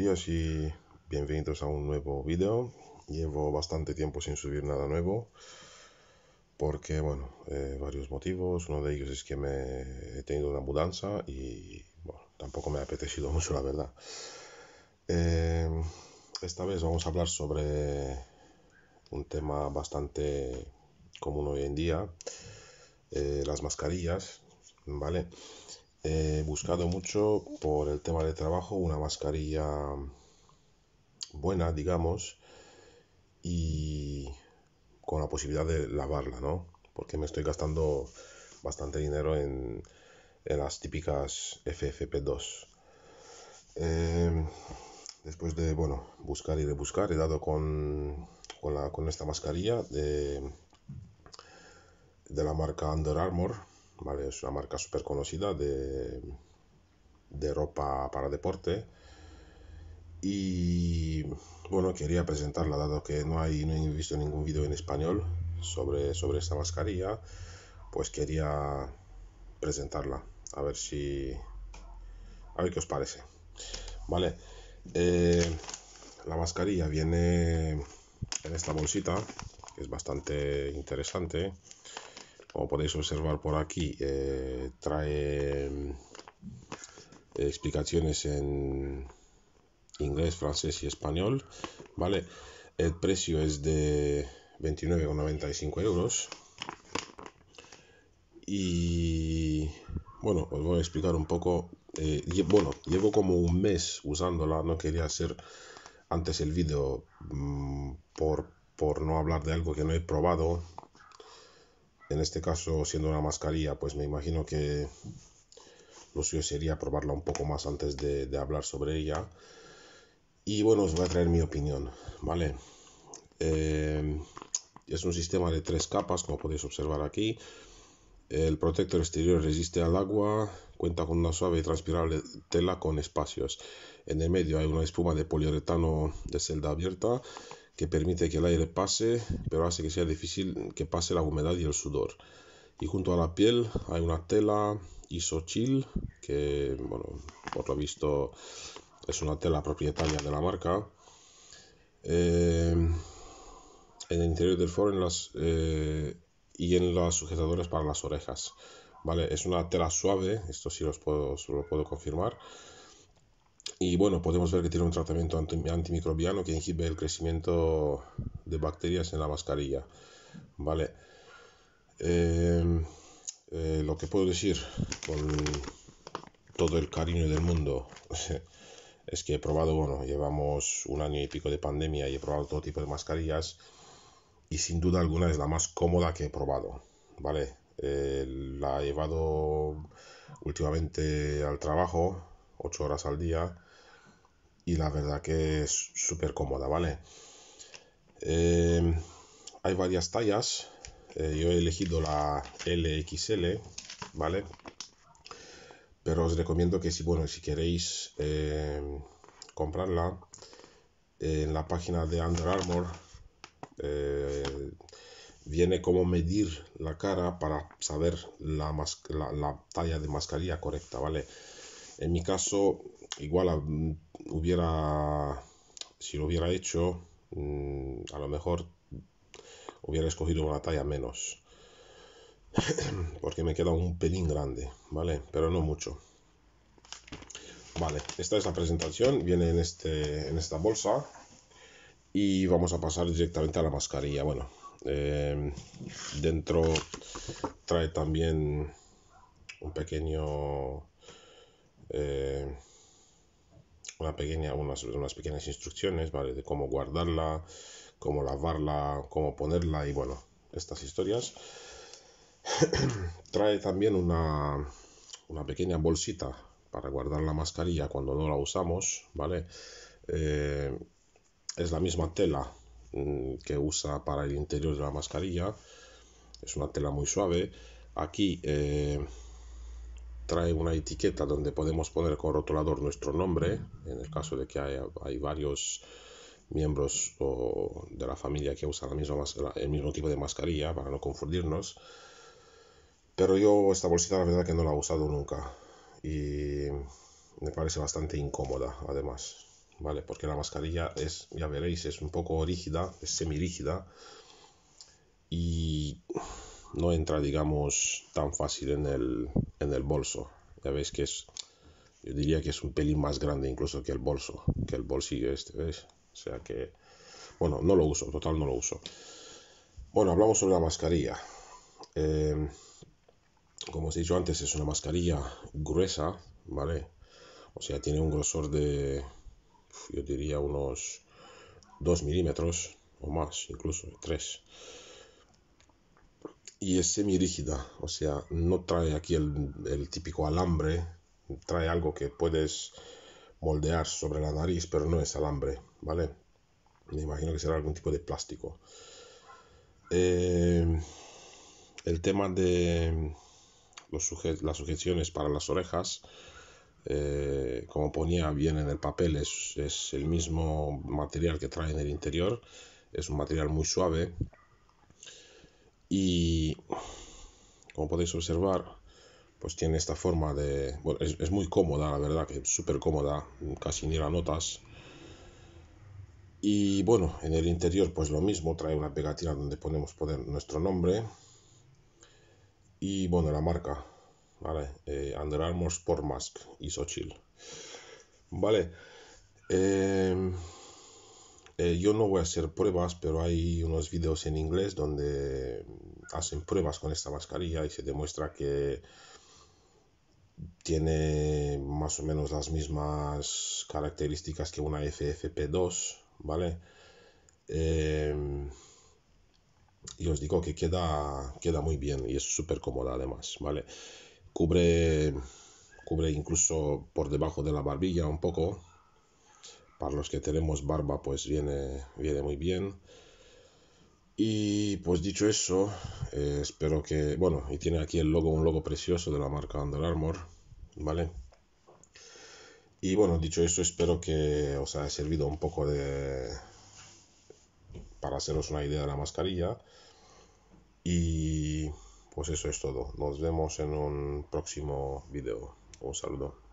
días y bienvenidos a un nuevo vídeo. Llevo bastante tiempo sin subir nada nuevo porque, bueno, eh, varios motivos. Uno de ellos es que me he tenido una mudanza y, bueno, tampoco me ha apetecido mucho, la verdad. Eh, esta vez vamos a hablar sobre un tema bastante común hoy en día, eh, las mascarillas, ¿vale? vale He buscado mucho por el tema de trabajo una mascarilla buena, digamos, y con la posibilidad de lavarla, ¿no? Porque me estoy gastando bastante dinero en, las típicas FFP2. Em, después de, bueno, buscar y rebuscar, he dado con, esta mascarilla de, de la marca Under Armour ¿vale? Es una marca súper conocida de, de ropa para deporte. Y bueno, quería presentarla, dado que no, hay, no he visto ningún vídeo en español sobre, sobre esta mascarilla, pues quería presentarla, a ver si. a ver qué os parece. Vale, eh, la mascarilla viene en esta bolsita, que es bastante interesante como podéis observar por aquí, eh, trae eh, explicaciones en inglés, francés y español, ¿vale? El precio es de 29,95 euros. Y bueno, os voy a explicar un poco. Eh, bueno, llevo como un mes usándola, no quería hacer antes el vídeo mm, por, por no hablar de algo que no he probado, en este caso, siendo una mascarilla, pues me imagino que lo suyo sería probarla un poco más antes de, hablar sobre ella. Y bueno, os voy a traer mi opinión, ¿vale? Eh, es un sistema de tres capas, como podéis observar aquí. El protector exterior resiste al agua, cuenta con una suave y transpirable tela con espacios. En el medio hay una espuma de poliuretano de celda abierta que permite que el aire pase, pero hace que sea difícil que pase la humedad y el sudor. Y junto a la piel hay una tela isochil, que bueno, por lo visto es una tela propietaria de la marca. Eh, en el interior del foro en las, eh, y en los sujetadores para las orejas. Vale, es una tela suave, esto sí los puedo, lo puedo confirmar. Y bueno, podemos ver que tiene un tratamiento antimicrobiano que inhibe el crecimiento de bacterias en la mascarilla. Vale. Eh, eh, lo que puedo decir con todo el cariño del mundo es que he probado, bueno, llevamos un año y pico de pandemia y he probado todo tipo de mascarillas y sin duda alguna es la más cómoda que he probado, ¿vale? Eh, la he llevado últimamente al trabajo, 8 horas al día y la verdad que es súper cómoda, ¿vale? Em, hay varias tallas, eh, yo he elegido la LXL, ¿vale? Pero os recomiendo que si, bueno, si queréis em, comprarla eh, en la página de Under Armour, eh, viene como medir la cara para saber la, la, la talla de mascarilla correcta, ¿vale? En mi caso, igual ah, mm, hubiera, si lo hubiera hecho, mm, a lo mejor hubiera escogido una talla menos. Porque me queda un pelín grande, ¿vale? Pero no mucho. Vale, esta es la presentación, viene en, este, en esta bolsa y vamos a pasar directamente a la mascarilla. Bueno, em, dentro trae también un pequeño eh, una pequeña, unas, pequeñas instrucciones, De cómo guardarla, cómo lavarla, cómo ponerla y bueno, estas historias. Trae también una, pequeña bolsita para guardar la mascarilla cuando no la usamos, ¿vale? Eh, es la misma tela mm, que usa para el interior de la mascarilla, es una tela muy suave. Aquí eh, trae una etiqueta donde podemos poner con rotulador nuestro nombre, en el caso de que haya, hay varios miembros o de la familia que usan la misma el mismo tipo de mascarilla para no confundirnos. Pero yo esta bolsita la verdad que no la he usado nunca y me parece bastante incómoda además, ¿vale? Porque la mascarilla es, ya veréis, es un poco rígida, es semi rígida y no entra, digamos, tan fácil en el, en el bolso. Ya veis que es, yo diría que es un pelín más grande incluso que el bolso, que el bolsillo este, ¿ves? O sea que, bueno, no lo uso, total no lo uso. Bueno, hablamos sobre la mascarilla. Eh, como os he dicho antes, es una mascarilla gruesa, ¿vale? O sea, tiene un grosor de, yo diría, unos 2 milímetros o más, incluso 3 y es rígida o sea, no trae aquí el, típico alambre, trae algo que puedes moldear sobre la nariz, pero no es alambre, ¿vale? Me imagino que será algún tipo de plástico. Eh, el tema de los las sujeciones para las orejas, eh, como ponía bien en el papel, es, es el mismo material que trae en el interior, es un material muy suave, y como podéis observar, pues tiene esta forma de... Bueno, es, muy cómoda, la verdad, que es súper cómoda, casi ni la notas. Y bueno, en el interior pues lo mismo, trae una pegatina donde podemos poner nuestro nombre. Y bueno, la marca, ¿vale? Eh, Under Armour Sport Mask Vale. Eh, eh, yo no voy a hacer pruebas, pero hay unos videos en inglés donde mm, hacen pruebas con esta mascarilla y se demuestra que tiene más o menos las mismas características que una FFP2, ¿vale? Eh, y os digo que queda, muy bien y es súper cómoda además, ¿vale? Cubre, cubre incluso por debajo de la barbilla un poco, para los que tenemos barba pues viene, viene muy bien. Y pues dicho eso, eh, espero que, bueno, y tiene aquí el logo, un logo precioso de la marca Under Armour, ¿vale? Y bueno, dicho eso, espero que os haya servido un poco de... para haceros una idea de la mascarilla. Y pues eso es todo. Nos vemos en un próximo vídeo. Un saludo.